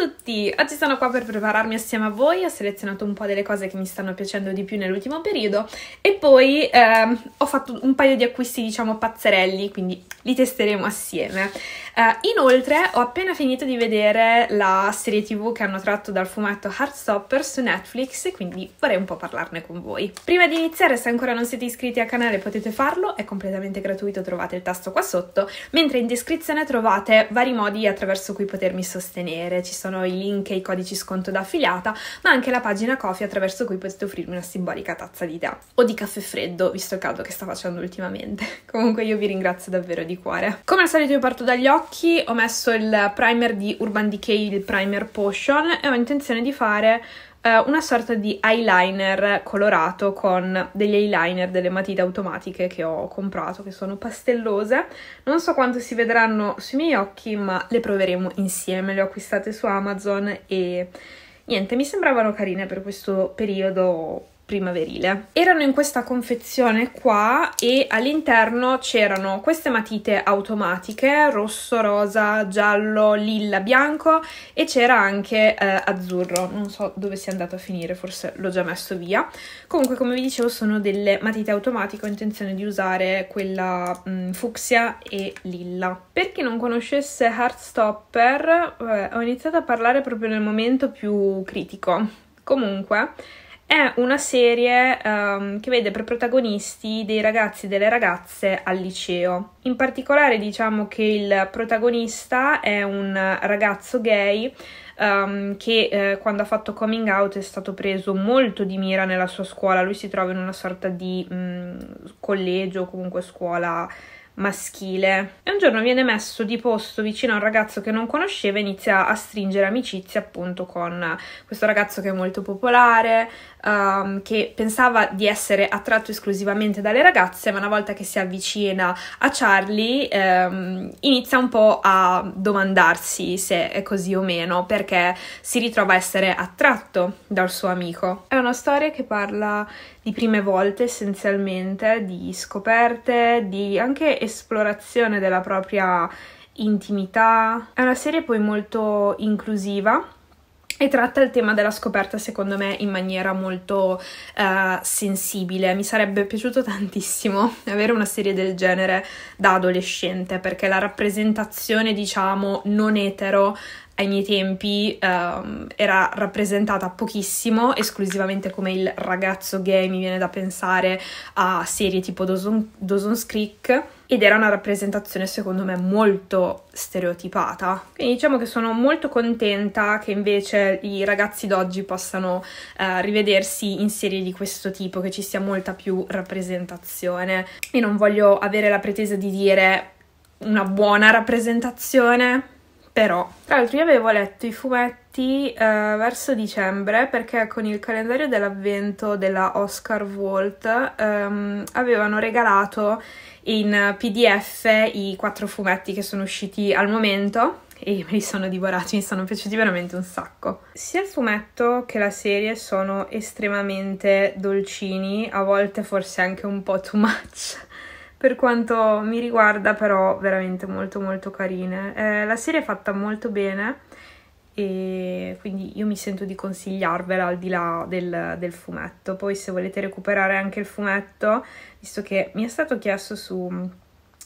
Ciao a tutti! Oggi sono qua per prepararmi assieme a voi, ho selezionato un po' delle cose che mi stanno piacendo di più nell'ultimo periodo e poi ehm, ho fatto un paio di acquisti diciamo pazzerelli, quindi li testeremo assieme. Eh, inoltre ho appena finito di vedere la serie tv che hanno tratto dal fumetto Heartstopper su Netflix, quindi vorrei un po' parlarne con voi. Prima di iniziare, se ancora non siete iscritti al canale potete farlo, è completamente gratuito, trovate il tasto qua sotto, mentre in descrizione trovate vari modi attraverso cui potermi sostenere, ci sono i link e i codici sconto da affiliata, ma anche la pagina Coffee attraverso cui potete offrirmi una simbolica tazza di tè o di caffè freddo, visto il caldo che sta facendo ultimamente. Comunque io vi ringrazio davvero di cuore. Come al solito io parto dagli occhi occhi ho messo il primer di Urban Decay, il primer potion, e ho intenzione di fare eh, una sorta di eyeliner colorato con degli eyeliner delle matite automatiche che ho comprato, che sono pastellose. Non so quanto si vedranno sui miei occhi, ma le proveremo insieme. Le ho acquistate su Amazon e niente, mi sembravano carine per questo periodo primaverile. Erano in questa confezione qua e all'interno c'erano queste matite automatiche, rosso, rosa, giallo, lilla, bianco e c'era anche eh, azzurro, non so dove sia andato a finire, forse l'ho già messo via. Comunque come vi dicevo sono delle matite automatiche, ho intenzione di usare quella mh, mm, fucsia e lilla. Per chi non conoscesse Heartstopper eh, ho iniziato a parlare proprio nel momento più critico. Comunque, è una serie um, che vede per protagonisti dei ragazzi e delle ragazze al liceo. In particolare diciamo che il protagonista è un ragazzo gay um, che eh, quando ha fatto coming out è stato preso molto di mira nella sua scuola. Lui si trova in una sorta di mh, mm, collegio o comunque scuola maschile. E un giorno viene messo di posto vicino a un ragazzo che non conosceva e inizia a stringere amicizia appunto con questo ragazzo che è molto popolare, um, che pensava di essere attratto esclusivamente dalle ragazze, ma una volta che si avvicina a Charlie um, inizia un po' a domandarsi se è così o meno, perché si ritrova a essere attratto dal suo amico. È una storia che parla di prime volte essenzialmente, di scoperte, di anche esplorazione della propria intimità. È una serie poi molto inclusiva e tratta il tema della scoperta, secondo me, in maniera molto uh, sensibile. Mi sarebbe piaciuto tantissimo avere una serie del genere da adolescente, perché la rappresentazione, diciamo, non etero ai miei tempi um, era rappresentata pochissimo, esclusivamente come il ragazzo gay, mi viene da pensare a serie tipo Dawson, Dawson's Creek ed era una rappresentazione secondo me molto stereotipata. Quindi diciamo che sono molto contenta che invece i ragazzi d'oggi possano eh, rivedersi in serie di questo tipo, che ci sia molta più rappresentazione. E non voglio avere la pretesa di dire una buona rappresentazione, però tra l'altro io avevo letto i fumetti infatti eh, verso dicembre perché con il calendario dell'avvento della Oscar Vault ehm, avevano regalato in PDF i quattro fumetti che sono usciti al momento e me li sono divorati, mi sono piaciuti veramente un sacco. Sia il fumetto che la serie sono estremamente dolcini, a volte forse anche un po' too much. Per quanto mi riguarda, però, veramente molto molto carine. Eh, la serie è fatta molto bene e quindi io mi sento di consigliarvela al di là del, del fumetto. Poi se volete recuperare anche il fumetto, visto che mi è stato chiesto su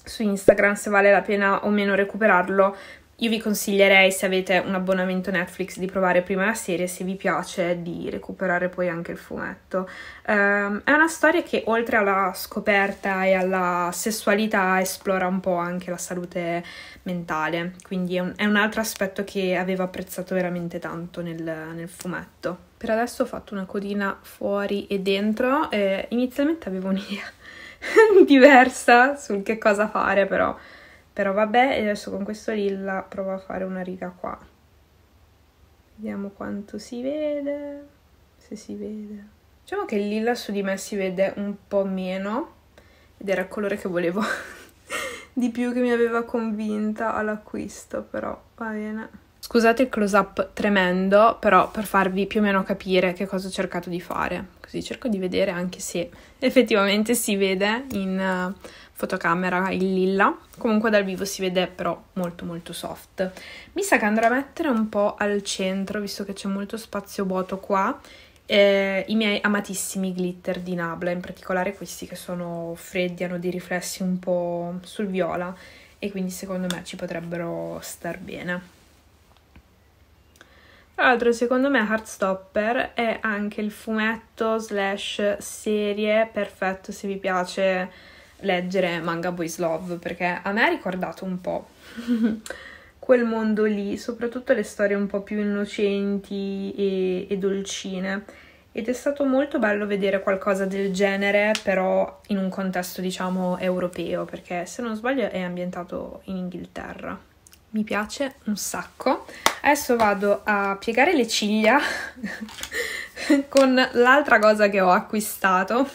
su Instagram se vale la pena o meno recuperarlo io vi consiglierei, se avete un abbonamento Netflix, di provare prima la serie, e se vi piace, di recuperare poi anche il fumetto. Um, è una storia che, oltre alla scoperta e alla sessualità, esplora un po' anche la salute mentale, quindi è un, è un altro aspetto che avevo apprezzato veramente tanto nel, nel fumetto. Per adesso ho fatto una codina fuori e dentro, eh, inizialmente avevo un'idea diversa sul che cosa fare, però però vabbè, adesso con questo lilla provo a fare una riga qua. Vediamo quanto si vede, se si vede. Diciamo che il lilla su di me si vede un po' meno, ed era il colore che volevo di più, che mi aveva convinta all'acquisto, però va bene. Scusate il close up tremendo, però per farvi più o meno capire che cosa ho cercato di fare. Così cerco di vedere anche se effettivamente si vede in eh, fotocamera il lilla. Comunque dal vivo si vede però molto molto soft. Mi sa che andrò a mettere un po' al centro, visto che c'è molto spazio vuoto qua, eh, i miei amatissimi glitter di Nabla, in particolare questi che sono freddi, hanno dei riflessi un po' sul viola e quindi secondo me ci potrebbero star bene. Tra l'altro, secondo me, Heartstopper è anche il fumetto slash serie perfetto se vi piace leggere manga boys love, perché a me ha ricordato un po' quel mondo lì, soprattutto le storie un po' più innocenti e, e dolcine. Ed è stato molto bello vedere qualcosa del genere, però in un contesto, diciamo, europeo, perché se non sbaglio è ambientato in Inghilterra mi piace un sacco. Adesso vado a piegare le ciglia con l'altra cosa che ho acquistato.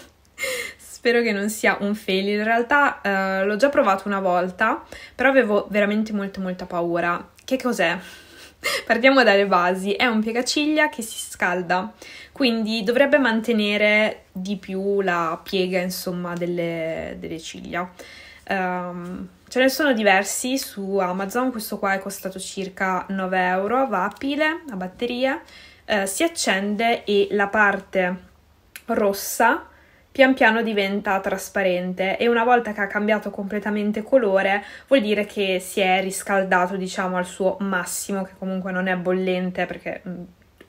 Spero che non sia un fail, in realtà eh, l'ho già provato una volta, però avevo veramente molta molta paura. Che cos'è? Partiamo dalle basi, è un piegaciglia che si scalda, quindi dovrebbe mantenere di più la piega, insomma, delle, delle ciglia. Um, ce ne sono diversi su Amazon, questo qua è costato circa 9 euro, va a pile, a batteria, eh, si accende e la parte rossa pian piano diventa trasparente e una volta che ha cambiato completamente colore vuol dire che si è riscaldato diciamo al suo massimo che comunque non è bollente perché mm,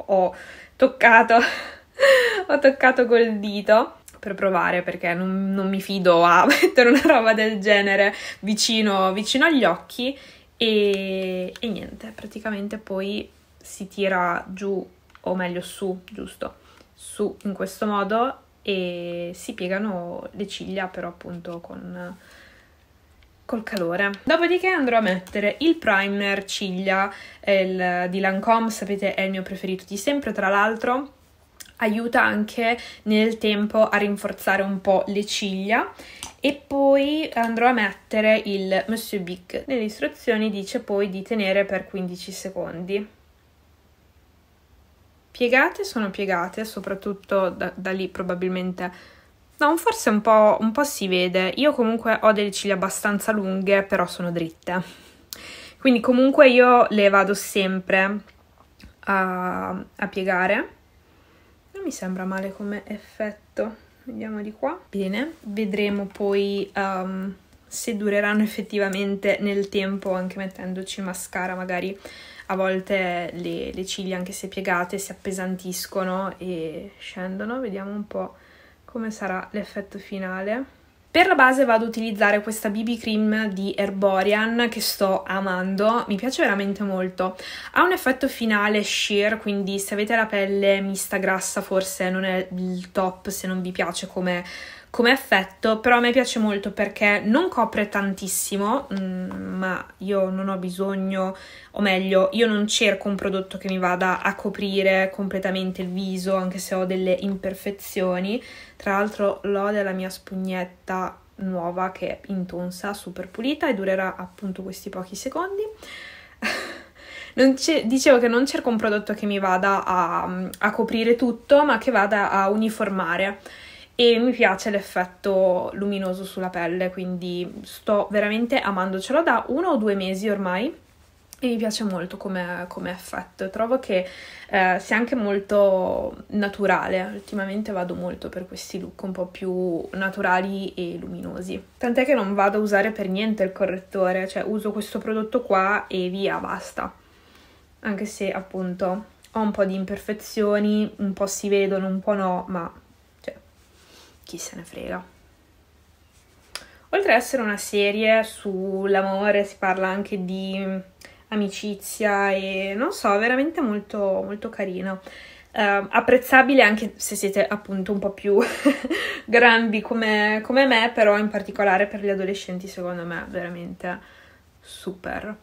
ho toccato ho toccato col dito per provare perché non, non mi fido a mettere una roba del genere vicino, vicino agli occhi e, e niente, praticamente poi si tira giù o meglio su, giusto, su in questo modo e si piegano le ciglia però appunto con col calore. Dopodiché andrò a mettere il primer ciglia eh, il, di Lancome, sapete è il mio preferito di sempre, tra l'altro aiuta anche nel tempo a rinforzare un po' le ciglia e poi andrò a mettere il Monsieur Big. Nelle istruzioni dice poi di tenere per 15 secondi. Piegate sono piegate, soprattutto da, da lì probabilmente... No, forse un po', un po' si vede. Io comunque ho delle ciglia abbastanza lunghe, però sono dritte. Quindi comunque io le vado sempre a, a piegare non mi sembra male come effetto vediamo di qua bene vedremo poi um, se dureranno effettivamente nel tempo anche mettendoci mascara magari a volte le, le ciglia anche se piegate si appesantiscono e scendono vediamo un po' come sarà l'effetto finale per la base vado ad utilizzare questa BB Cream di Herborian che sto amando, mi piace veramente molto. Ha un effetto finale sheer, quindi se avete la pelle mista grassa forse non è il top se non vi piace come come effetto, però a me piace molto perché non copre tantissimo, mm, ma io non ho bisogno, o meglio, io non cerco un prodotto che mi vada a coprire completamente il viso, anche se ho delle imperfezioni. Tra l'altro l'ho della mia spugnetta nuova che è intonsa, super pulita e durerà appunto questi pochi secondi. dicevo che non cerco un prodotto che mi vada a, a coprire tutto, ma che vada a uniformare e mi piace l'effetto luminoso sulla pelle, quindi sto veramente amandocelo da uno o due mesi ormai. E mi piace molto come, come effetto, trovo che eh, sia anche molto naturale. Ultimamente vado molto per questi look un po' più naturali e luminosi. Tant'è che non vado a usare per niente il correttore, cioè uso questo prodotto qua e via, basta. Anche se appunto ho un po' di imperfezioni, un po' si vedono, un po' no, ma chi se ne frega. Oltre ad essere una serie sull'amore, si parla anche di amicizia e non so, veramente molto, molto carina. Uh, ehm, apprezzabile anche se siete appunto un po' più grandi come, come me, però in particolare per gli adolescenti secondo me veramente super.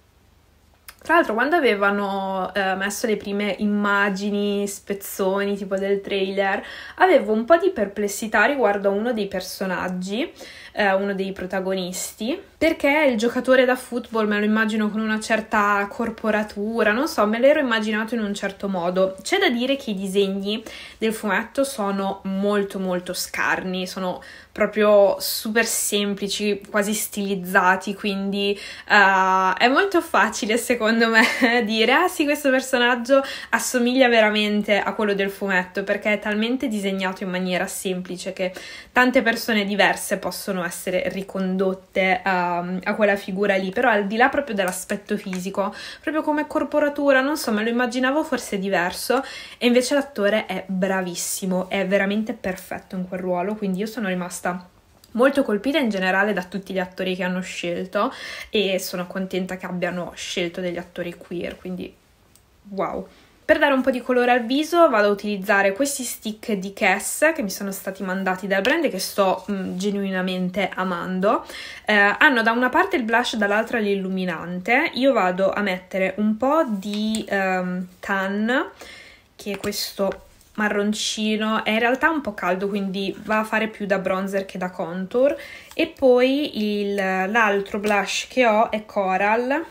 Tra l'altro, quando avevano eh, messo le prime immagini, spezzoni tipo del trailer, avevo un po' di perplessità riguardo a uno dei personaggi eh, uno dei protagonisti, perché il giocatore da football me lo immagino con una certa corporatura, non so, me l'ero immaginato in un certo modo. C'è da dire che i disegni del fumetto sono molto molto scarni, sono proprio super semplici, quasi stilizzati, quindi uh, è molto facile secondo me dire ah sì questo personaggio assomiglia veramente a quello del fumetto perché è talmente disegnato in maniera semplice che tante persone diverse possono essere ricondotte a, a, quella figura lì, però al di là proprio dell'aspetto fisico, proprio come corporatura, non so, me lo immaginavo forse diverso e invece l'attore è bravissimo, è veramente perfetto in quel ruolo, quindi io sono rimasta molto colpita in generale da tutti gli attori che hanno scelto e sono contenta che abbiano scelto degli attori queer, quindi wow. Per dare un po' di colore al viso vado a utilizzare questi stick di Kess che mi sono stati mandati dal brand e che sto mh, mm, genuinamente amando. Eh, hanno da una parte il blush, dall'altra l'illuminante. Io vado a mettere un po' di um, tan, che è questo marroncino, è in realtà un po' caldo quindi va a fare più da bronzer che da contour. E poi l'altro blush che ho è Coral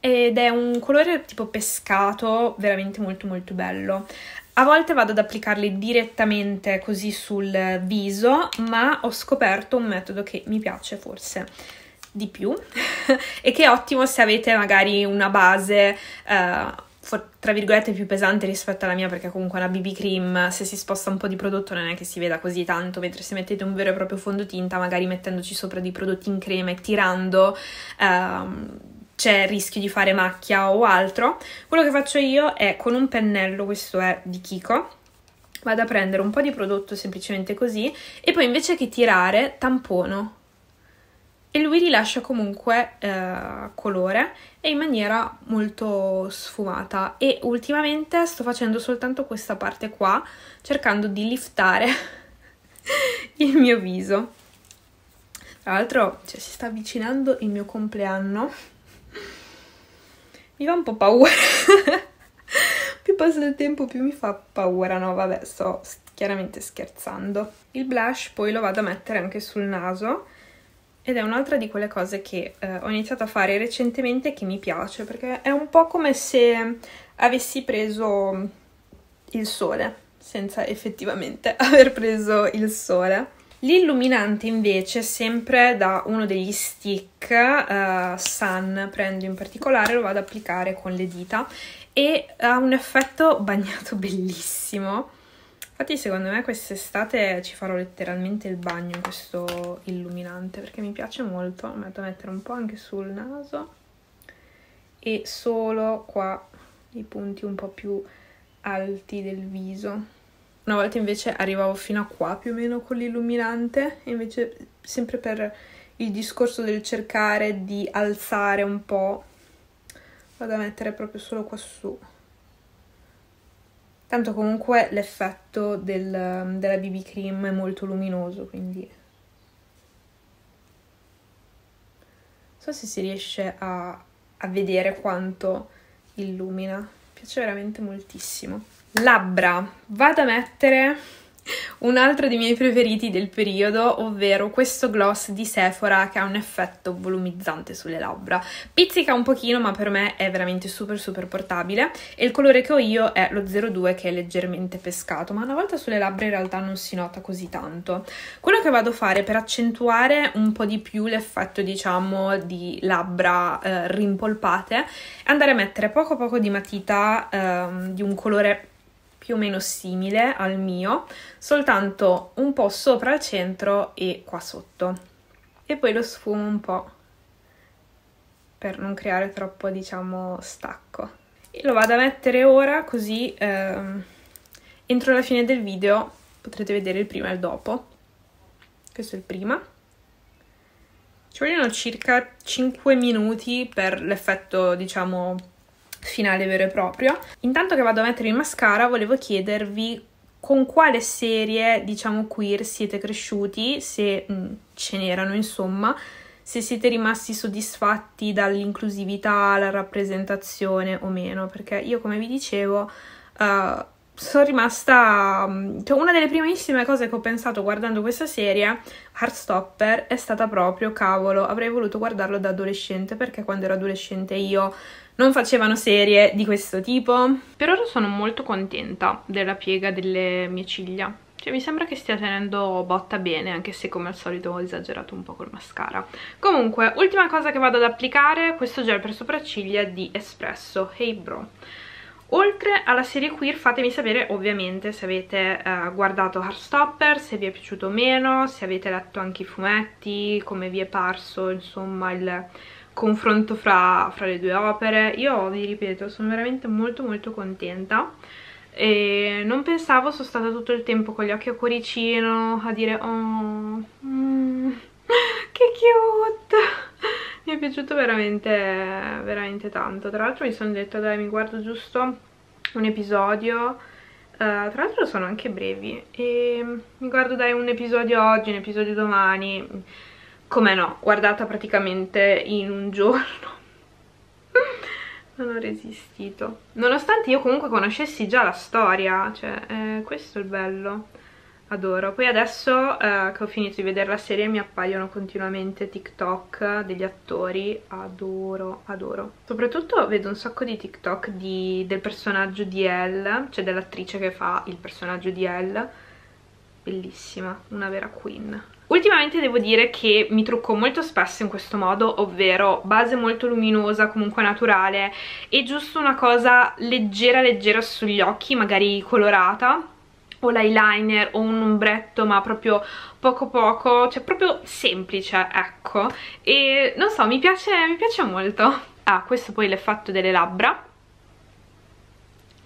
ed è un colore tipo pescato, veramente molto molto bello. A volte vado ad applicarli direttamente così sul viso, ma ho scoperto un metodo che mi piace forse di più e che è ottimo se avete magari una base... Uh, tra virgolette più pesante rispetto alla mia perché comunque la BB cream se si sposta un po' di prodotto non è che si veda così tanto mentre se mettete un vero e proprio fondotinta magari mettendoci sopra dei prodotti in crema e tirando ehm, c'è il rischio di fare macchia o altro, quello che faccio io è con un pennello, questo è di Kiko, vado a prendere un po' di prodotto semplicemente così e poi invece che tirare tampono e lui rilascia comunque eh, colore e in maniera molto sfumata e ultimamente sto facendo soltanto questa parte qua cercando di liftare il mio viso tra l'altro cioè, si sta avvicinando il mio compleanno mi fa un po' paura. più passa il tempo più mi fa paura, no vabbè, sto chiaramente scherzando. Il blush poi lo vado a mettere anche sul naso ed è un'altra di quelle cose che eh, ho iniziato a fare recentemente e che mi piace perché è un po' come se avessi preso il sole senza effettivamente aver preso il sole L'illuminante invece sempre da uno degli stick uh, Sun prendo in particolare, lo vado ad applicare con le dita e ha un effetto bagnato bellissimo. Infatti secondo me quest'estate ci farò letteralmente il bagno in questo illuminante perché mi piace molto, lo metto a mettere un po' anche sul naso e solo qua i punti un po' più alti del viso. Una volta invece arrivavo fino a qua più o meno con l'illuminante, invece sempre per il discorso del cercare di alzare un po', vado a mettere proprio solo quassù Tanto comunque l'effetto del, della BB cream è molto luminoso, quindi... Non so se si riesce a, a vedere quanto illumina. Mi piace veramente moltissimo. Labbra, vado a mettere un altro dei miei preferiti del periodo, ovvero questo gloss di Sephora che ha un effetto volumizzante sulle labbra. Pizzica un pochino, ma per me è veramente super super portabile e il colore che ho io è lo 02 che è leggermente pescato, ma una volta sulle labbra in realtà non si nota così tanto. Quello che vado a fare per accentuare un po' di più l'effetto, diciamo, di labbra eh, rimpolpate è andare a mettere poco poco di matita eh, di un colore più o meno simile al mio, soltanto un po' sopra al centro e qua sotto. E poi lo sfumo un po' per non creare troppo, diciamo, stacco. E lo vado a mettere ora, così eh, entro la fine del video potrete vedere il prima e il dopo. Questo è il prima. Ci vogliono circa 5 minuti per l'effetto, diciamo, finale vero e proprio. Intanto che vado a mettere il mascara, volevo chiedervi con quale serie, diciamo queer, siete cresciuti, se mh, mm, ce n'erano insomma, se siete rimasti soddisfatti dall'inclusività, la rappresentazione o meno, perché io come vi dicevo... Uh, sono rimasta. Mm, cioè, una delle primissime cose che ho pensato guardando questa serie, Heartstopper, è stata proprio: cavolo, avrei voluto guardarlo da adolescente perché quando ero adolescente io non facevano serie di questo tipo. Per ora sono molto contenta della piega delle mie ciglia. Cioè, mi sembra che stia tenendo botta bene, anche se come al solito ho esagerato un po' col mascara. Comunque, ultima cosa che vado ad applicare, questo gel per sopracciglia di Espresso Hey Bro oltre alla serie queer fatemi sapere ovviamente se avete eh, guardato Heartstopper, se vi è piaciuto o meno se avete letto anche i fumetti come vi è parso insomma il confronto fra, fra le due opere io vi ripeto sono veramente molto molto contenta e non pensavo sono stata tutto il tempo con gli occhi a cuoricino a dire oh mm, che cute mi è piaciuto veramente, veramente tanto tra l'altro mi sono detta dai mi guardo giusto un episodio uh, tra l'altro sono anche brevi e mm, mi guardo dai un episodio oggi, un episodio domani come no, guardata praticamente in un giorno non ho resistito nonostante io comunque conoscessi già la storia cioè eh, questo è il bello adoro poi adesso eh, che ho finito di vedere la serie mi appaiono continuamente tiktok degli attori adoro, adoro soprattutto vedo un sacco di tiktok di, del personaggio di Elle cioè dell'attrice che fa il personaggio di Elle bellissima, una vera queen Ultimamente devo dire che mi trucco molto spesso in questo modo, ovvero base molto luminosa, comunque naturale e giusto una cosa leggera leggera sugli occhi, magari colorata o l'eyeliner o un ombretto ma proprio poco poco, cioè proprio semplice, ecco. E non so, mi piace, mi piace molto. Ah, questo poi l'effetto delle labbra.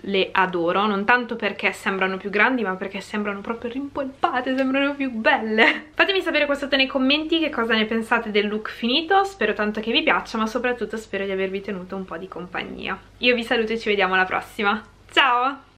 Le adoro, non tanto perché sembrano più grandi, ma perché sembrano proprio rimpolpate, sembrano più belle. Fatemi sapere qua sotto nei commenti che cosa ne pensate del look finito, spero tanto che vi piaccia, ma soprattutto spero di avervi tenuto un po' di compagnia. Io vi saluto e ci vediamo alla prossima. Ciao!